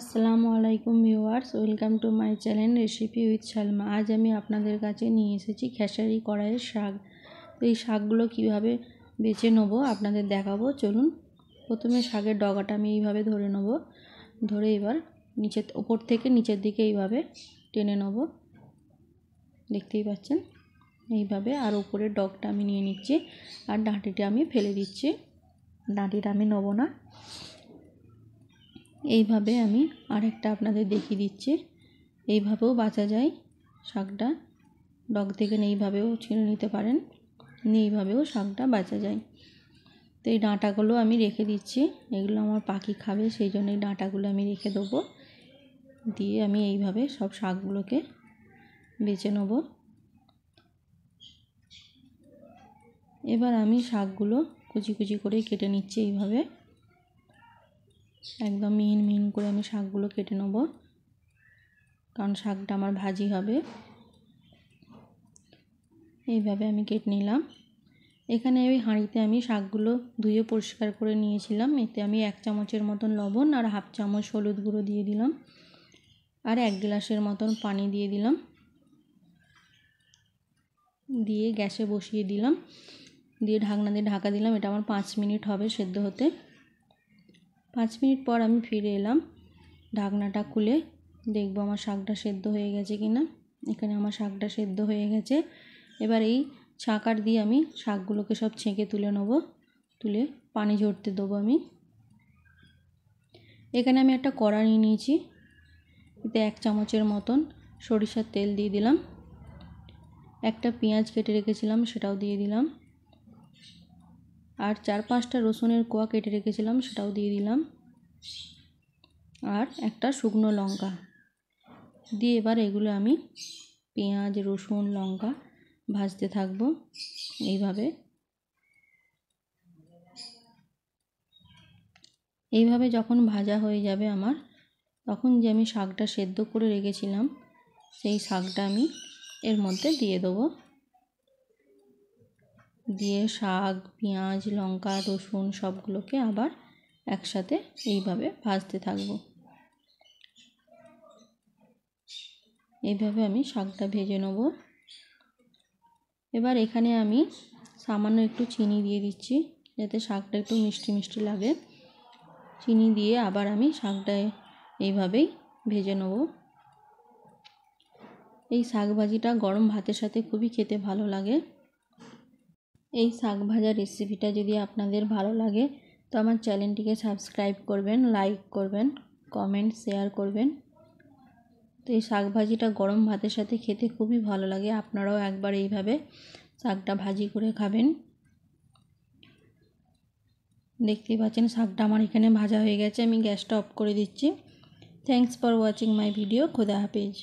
আসসালামু আলাইকুম viewers welcome to my channel recipe with Salma আজ আমি আপনাদের কাছে নিয়ে এসেছি খেসারি কড়াইয়ের শাক তো এই শাকগুলো কীভাবে বেছে নেবো আপনাদের দেখাবো চলুন প্রথমে শাকের ডগাটা আমি এইভাবে ধরে নেব ধরে এবার নিচের ওপর থেকে নিচের দিকে এইভাবে টেনে নেব দেখতেই পাচ্ছেন এইভাবে আর উপরের ডগটা আমি নিয়ে নিচ্ছি আর ডাঁটিটা আমি ফেলে দিচ্ছি ডাঁটিটা আমি নেবো না এইভাবে আমি আরেকটা আপনাদের দেখিয়ে দিচ্ছি এইভাবেও বাঁচা যায় শাকটা ডগ থেকে এইভাবেও ছিঁড়ে নিতে পারেন এইভাবেও শাকটা বাঁচা যায় তো এই ডাঁটাগুলো আমি রেখে দিচ্ছি এগুলো আমার পাখি খাবে সেই জন্য এই ডাঁটাগুলো আমি রেখে দেবো দিয়ে আমি এইভাবে সব শাকগুলোকে বেছে নেব এবার আমি শাকগুলো কুচি কুচি করে কেটে নিচ্ছি এইভাবে একদম মিহিন মিহিন করে আমি শাকগুলো কেটে নেব কারণ শাকটা আমার ভাজি হবে এইভাবে আমি কেটে নিলাম এখানে ওই হাঁড়িতে আমি শাকগুলো ধুয়ে পরিষ্কার করে নিয়েছিলাম এতে আমি এক চামচের মতন লবণ আর হাফ চামচ হলুদ গুঁড়ো দিয়ে দিলাম আর এক গ্লাসের মতন পানি দিয়ে দিলাম দিয়ে গ্যাসে বসিয়ে দিলাম দিয়ে ঢাকনা দিয়ে ঢাকা দিলাম এটা আমার পাঁচ মিনিট হবে সেদ্ধ হতে পাঁচ মিনিট পর আমি ফিরে এলাম ঢাকনাটা খুলে দেখবো আমার শাকটা সেদ্ধ হয়ে গেছে কি না এখানে আমার শাকটা সেদ্ধ হয়ে গেছে এবার এই ছাঁকার দিয়ে আমি শাকগুলোকে সব ছেঁকে তুলে নেবো তুলে পানি ঝরতে দেবো আমি এখানে আমি একটা কড়া নিয়ে নিয়েছি এতে এক চামচের মতন সরিষার তেল দিয়ে দিলাম একটা পেঁয়াজ কেটে রেখেছিলাম সেটাও দিয়ে দিলাম আর চার পাঁচটা রসুনের কোয়া কেটে রেখেছিলাম সেটাও দিয়ে দিলাম আর একটা শুকনো লঙ্কা দিয়ে এবার এগুলো আমি পেঁয়াজ রসুন লঙ্কা ভাজতে থাকবো এইভাবে এইভাবে যখন ভাজা হয়ে যাবে আমার তখন যে আমি শাকটা সেদ্ধ করে রেখেছিলাম সেই শাকটা আমি এর মধ্যে দিয়ে দেবো দিয়ে শাক পেঁয়াজ লঙ্কা রসুন সবগুলোকে আবার একসাথে এইভাবে ভাজতে থাকবো এইভাবে আমি শাকটা ভেজে নেব এবার এখানে আমি সামান্য একটু চিনি দিয়ে দিচ্ছি যাতে শাকটা একটু মিষ্টি মিষ্টি লাগে চিনি দিয়ে আবার আমি শাকটা এইভাবেই ভেজে নেব এই শাক ভাজিটা গরম ভাতের সাথে খুবই খেতে ভালো লাগে এই শাক ভাজা রেসিপিটা যদি আপনাদের ভালো লাগে তো আমার চ্যানেলটিকে সাবস্ক্রাইব করবেন লাইক করবেন কমেন্ট শেয়ার করবেন তো এই শাক ভাজিটা গরম ভাতের সাথে খেতে খুবই ভালো লাগে আপনারাও একবার এইভাবে শাকটা ভাজি করে খাবেন দেখতেই পাচ্ছেন শাকটা আমার এখানে ভাজা হয়ে গেছে আমি গ্যাসটা অফ করে দিচ্ছি thanks for watching my video খোদা হাফিজ